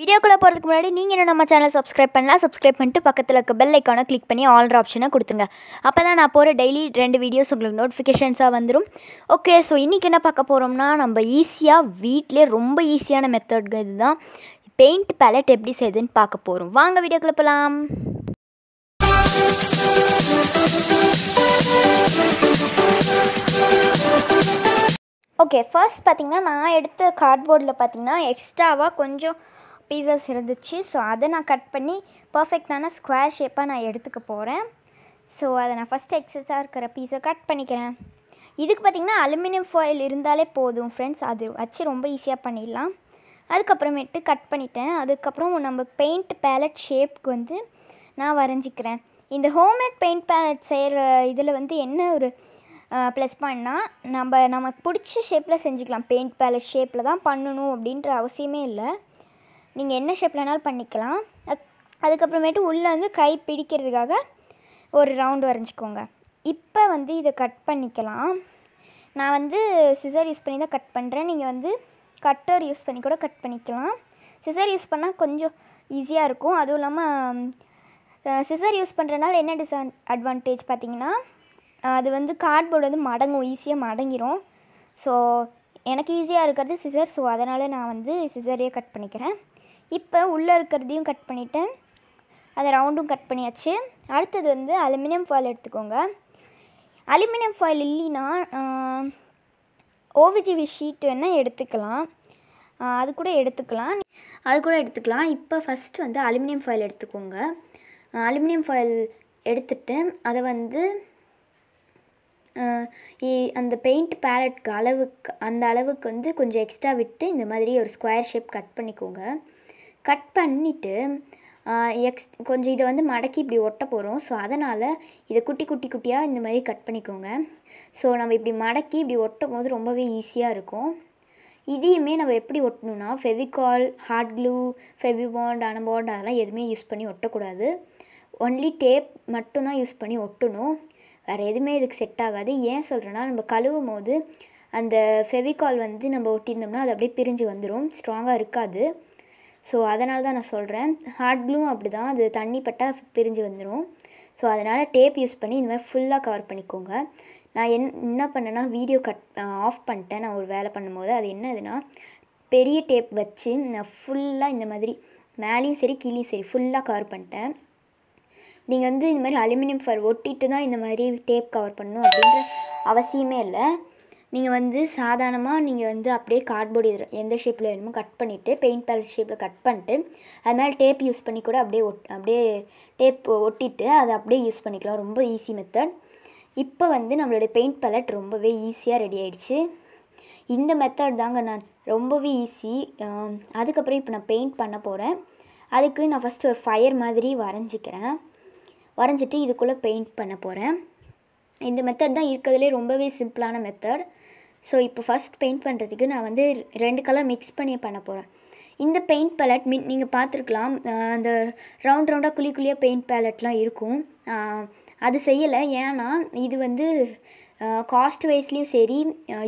வீடியோக்குள்ளே போகிறதுக்கு முன்னாடி நீங்கள் நம்ம சேனலை சப்ஸ்கிரைப் பண்ணலாம் சப்ஸ்கிரைப் பண்ணிட்டு பக்கத்தில் இருக்க பெல் ஐக்கானை கிளிக் பண்ணி ஆல்ர ஆப்ஷனை கொடுத்துங்க அப்போ தான் நான் போகிற டெய்லி ரெண்டு வீடியோஸ் உங்களுக்கு நோட்டிஃபிகேஷன்ஸாக வந்துடும் ஓகே ஸோ இன்றைக்கி என்ன பார்க்க போகிறோம்னா நம்ம ஈஸியாக வீட்டிலே ரொம்ப ஈஸியான இது தான் பெயிண்ட் பேலட் எப்படி செய்யுதுன்னு பார்க்க போகிறோம் வாங்க வீடியோக்குள்ளே போகலாம் ஓகே ஃபர்ஸ்ட் பார்த்திங்கன்னா நான் எடுத்த கார்ட்போர்டில் பார்த்திங்கன்னா எக்ஸ்ட்ராவாக கொஞ்சம் பீசஸ் இருந்துச்சு ஸோ அதை நான் கட் பண்ணி பர்ஃபெக்டான ஸ்கொயர் ஷேப்பாக நான் எடுத்துக்க போகிறேன் ஸோ அதை நான் ஃபஸ்ட்டு எக்ஸஸாக இருக்கிற பீஸை கட் பண்ணிக்கிறேன் இதுக்கு பார்த்திங்கன்னா அலுமினியம் ஃபாயில் இருந்தாலே போதும் ஃப்ரெண்ட்ஸ் அது வச்சு ரொம்ப ஈஸியாக பண்ணிடலாம் அதுக்கப்புறமேட்டு கட் பண்ணிட்டேன் அதுக்கப்புறம் நம்ம பெயிண்ட் பேலட் ஷேப்புக்கு வந்து நான் வரைஞ்சிக்கிறேன் இந்த ஹோம்மேட் பெயிண்ட் பேலட் செய்கிற இதில் வந்து என்ன ஒரு ப்ளஸ் பாயிண்ட்னால் நம்ம நமக்கு பிடிச்ச ஷேப்பில் செஞ்சுக்கலாம் பெயிண்ட் பேலட் ஷேப்பில் தான் பண்ணணும் அப்படின்ற அவசியமே இல்லை நீங்கள் என்ன ஷேப்லனாலும் பண்ணிக்கலாம் அதுக்கப்புறமேட்டு உள்ளே வந்து கை பிடிக்கிறதுக்காக ஒரு ரவுண்டு வரைஞ்சிக்கோங்க இப்போ வந்து இதை கட் பண்ணிக்கலாம் நான் வந்து சிசர் யூஸ் பண்ணி தான் கட் பண்ணுறேன் நீங்கள் வந்து கட்டர் யூஸ் பண்ணி கூட கட் பண்ணிக்கலாம் சிசர் யூஸ் பண்ணால் கொஞ்சம் ஈஸியாக இருக்கும் அதுவும் இல்லாமல் சிசர் யூஸ் பண்ணுறதுனால என்ன டிஸ் அட்வான்டேஜ் பார்த்திங்கன்னா அது வந்து கார்ட்போர்டு வந்து மடங்கும் ஈஸியாக மடங்கிரும் ஸோ எனக்கு ஈஸியாக இருக்கிறது சிசர் ஸோ அதனால் நான் வந்து சிசரையே கட் பண்ணிக்கிறேன் இப்போ உள்ளே இருக்கிறதையும் கட் பண்ணிவிட்டேன் அதை ரவுண்டும் கட் பண்ணியாச்சு அடுத்தது வந்து அலுமினியம் ஃபாயில் எடுத்துக்கோங்க அலுமினியம் ஃபாயில் இல்லைன்னா ஓவிஜிவி ஷீட் வேணால் எடுத்துக்கலாம் அது கூட எடுத்துக்கலாம் அது கூட எடுத்துக்கலாம் இப்போ ஃபஸ்ட்டு வந்து அலுமினியம் ஃபாயில் எடுத்துக்கோங்க அலுமினியம் ஃபாயில் எடுத்துட்டு அதை வந்து அந்த பெயிண்ட் பேலட்க்கு அளவுக்கு அந்த அளவுக்கு வந்து கொஞ்சம் எக்ஸ்ட்ரா விட்டு இந்த மாதிரி ஒரு ஸ்கொயர் ஷேப் கட் பண்ணிக்கோங்க கட் பண்ணிவிட்டு எக்ஸ் கொஞ்சம் இதை வந்து மடக்கி இப்படி ஒட்ட போகிறோம் ஸோ அதனால் இதை குட்டி குட்டி குட்டியாக இந்த மாதிரி கட் பண்ணிக்கோங்க ஸோ நம்ம இப்படி மடக்கி இப்படி ஒட்டும் போது ரொம்பவே ஈஸியாக இருக்கும் இதையுமே நம்ம எப்படி ஒட்டணும்னா ஃபெவிகால் ஹார்ட் க்ளூ ஃபெவிபாண்ட் அனபாண்ட் அதெல்லாம் எதுவுமே யூஸ் பண்ணி ஒட்டக்கூடாது ஒன்லி டேப் மட்டும்தான் யூஸ் பண்ணி ஒட்டணும் வேறு எதுவுமே இதுக்கு செட் ஆகாது ஏன் சொல்கிறேன்னா நம்ம கழுவும் போது அந்த ஃபெவிகால் வந்து நம்ம ஒட்டியிருந்தோம்னா அது அப்படியே பிரிஞ்சு வந்துடும் ஸ்ட்ராங்காக இருக்காது ஸோ அதனால தான் நான் சொல்கிறேன் ஹார்ட் க்ளூவும் அப்படி தான் அது தண்ணி பட்டால் பிரிஞ்சு வந்துடும் ஸோ அதனால் டேப் யூஸ் பண்ணி இந்த மாதிரி ஃபுல்லாக கவர் பண்ணிக்கோங்க நான் என் என்ன பண்ணேன்னா வீடியோ கட் ஆஃப் பண்ணிட்டேன் நான் ஒரு வேலை பண்ணும்போது அது என்னதுன்னா பெரிய டேப் வச்சு நான் ஃபுல்லாக இந்த மாதிரி மேலேயும் சரி கீழேயும் சரி ஃபுல்லாக கவர் பண்ணிட்டேன் நீங்கள் வந்து இந்த மாதிரி அலுமினியம் ஃபர் ஒட்டிட்டு தான் இந்த மாதிரி டேப் கவர் பண்ணணும் அப்படின்ற அவசியமே இல்லை நீங்கள் வந்து சாதாரணமாக நீங்கள் வந்து அப்படியே கார்ட்போர்டு இதில் எந்த ஷேப்பில் வேணுமோ கட் பண்ணிவிட்டு பெயிண்ட் பேலட் ஷேப்பில் கட் பண்ணிட்டு அது மேலே டேப் யூஸ் பண்ணி கூட அப்படியே ஒட் அப்படியே டேப் ஒட்டிட்டு அதை அப்படியே யூஸ் பண்ணிக்கலாம் ரொம்ப ஈஸி மெத்தட் இப்போ வந்து நம்மளுடைய பெயிண்ட் பேலட் ரொம்பவே ஈஸியாக ரெடி ஆகிடுச்சு இந்த மெத்தட் தாங்க நான் ரொம்பவே ஈஸி அதுக்கப்புறம் இப்போ நான் பெயிண்ட் பண்ண போகிறேன் அதுக்கு நான் ஃபஸ்ட்டு ஒரு ஃபயர் மாதிரி வரைஞ்சிக்கிறேன் வரைஞ்சிட்டு இதுக்குள்ளே பெயிண்ட் பண்ண போகிறேன் இந்த மெத்தட் தான் இருக்கிறதுலே ரொம்பவே சிம்பிளான மெத்தட் ஸோ இப்போ ஃபஸ்ட் பெயிண்ட் பண்ணுறதுக்கு நான் வந்து ரெண்டு கலர் மிக்ஸ் பண்ணி பண்ண போகிறேன் இந்த பெயிண்ட் பேலட் மின் நீங்கள் பார்த்துருக்கலாம் அந்த ரவுண்ட் ரவுண்டாக குழி குழியாக பெயிண்ட் பேலட்லாம் இருக்கும் அது செய்யலை ஏன்னா இது வந்து காஸ்ட் வைஸ்லேயும் சரி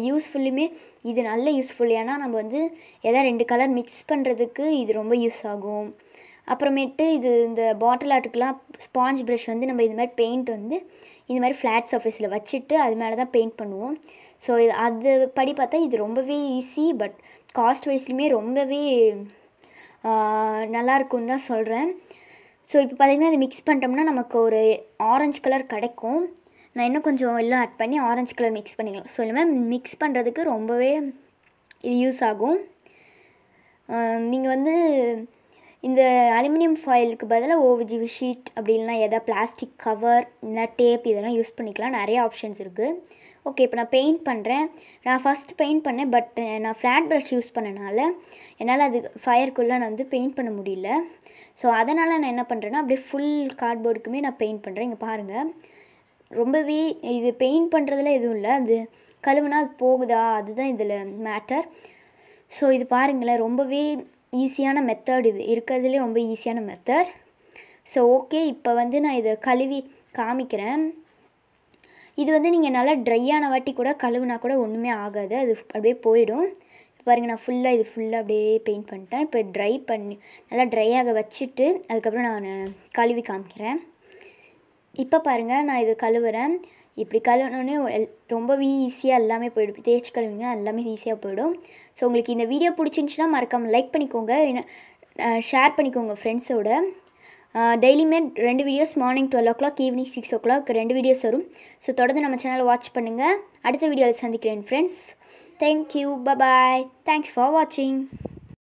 யூஸ்ஃபுல்லுமே இது நல்ல யூஸ்ஃபுல் ஏன்னா நம்ம வந்து எதாவது ரெண்டு கலர் மிக்ஸ் பண்ணுறதுக்கு இது ரொம்ப யூஸ் ஆகும் அப்புறமேட்டு இது இந்த பாட்டில் ஆர்ட்டுக்கெலாம் ஸ்பாஞ்ச் ப்ரஷ் வந்து நம்ம இது மாதிரி பெயிண்ட் வந்து இது மாதிரி ஃப்ளாட் சர்ஃபேஸில் வச்சுட்டு அது மேலே தான் பெயிண்ட் பண்ணுவோம் ஸோ இது அது படி பார்த்தா இது ரொம்பவே ஈஸி பட் காஸ்ட் வைஸ்லையுமே ரொம்பவே நல்லாயிருக்கும்னு தான் சொல்கிறேன் ஸோ இப்போ பார்த்திங்கன்னா அதை மிக்ஸ் பண்ணிட்டோம்னா நமக்கு ஒரு ஆரஞ்சு கலர் கிடைக்கும் நான் இன்னும் கொஞ்சம் எல்லாம் ஆட் பண்ணி ஆரஞ்சு கலர் மிக்ஸ் பண்ணிக்கலாம் ஸோ இனிமேல் மிக்ஸ் பண்ணுறதுக்கு ரொம்பவே இது யூஸ் ஆகும் நீங்கள் வந்து இந்த அலுமினியம் ஃபாயிலுக்கு பதிலாக ஓவிஜிவி ஷீட் இல்லைனா எதாவது பிளாஸ்டிக் கவர் இல்லை டேப் இதெல்லாம் யூஸ் பண்ணிக்கலாம் நிறைய ஆப்ஷன்ஸ் இருக்குது ஓகே இப்போ நான் பெயிண்ட் பண்ணுறேன் நான் ஃபஸ்ட் பெயிண்ட் பண்ணேன் பட் நான் ஃப்ளாட் ப்ரஷ் யூஸ் பண்ணனால என்னால் அது ஃபயருக்குள்ளே நான் வந்து பெயிண்ட் பண்ண முடியல ஸோ அதனால் நான் என்ன பண்ணுறேன்னா அப்படியே ஃபுல் கார்ட்போர்டுக்குமே நான் பெயிண்ட் பண்ணுறேன் இங்கே பாருங்கள் ரொம்பவே இது பெயிண்ட் பண்ணுறதுல எதுவும் இல்லை அது கழுவுனா அது போகுதா அதுதான் இதில் மேட்டர் ஸோ இது பாருங்களேன் ரொம்பவே ஈஸியான மெத்தட் இது இருக்கிறதுலே ரொம்ப ஈஸியான மெத்தட் ஸோ ஓகே இப்போ வந்து நான் இதை கழுவி காமிக்கிறேன் இது வந்து நீங்கள் நல்லா ட்ரையான வாட்டி கூட கழுவுனா கூட ஒன்றுமே ஆகாது அது அப்படியே போயிடும் பாருங்கள் நான் ஃபுல்லாக இது ஃபுல்லாக அப்படியே பெயிண்ட் பண்ணிட்டேன் இப்போ ட்ரை பண்ணி நல்லா ட்ரை ஆக வச்சுட்டு அதுக்கப்புறம் நான் கழுவி காமிக்கிறேன் இப்போ பாருங்கள் நான் இது கழுவுறேன் இப்படி கழுவினோடனே ரொம்பவே ஈஸியாக எல்லாமே போயிடும் தேய்ச்சி கழுவிங்கன்னா எல்லாமே ஈஸியாக போயிடும் ஸோ உங்களுக்கு இந்த வீடியோ பிடிச்சிருந்துச்சுன்னா மறக்காமல் லைக் பண்ணிக்கோங்க ஷேர் பண்ணிக்கோங்க ஃப்ரெண்ட்ஸோட டெய்லியுமே ரெண்டு videos morning twelve o'clock evening six o'clock ரெண்டு வீடியோஸ் வரும் ஸோ தொடர்ந்து நம்ம சேனலை வாட்ச் பண்ணுங்கள் அடுத்த வீடியோவில் சந்திக்கிறேன் friends thank you bye bye thanks for வாட்சிங்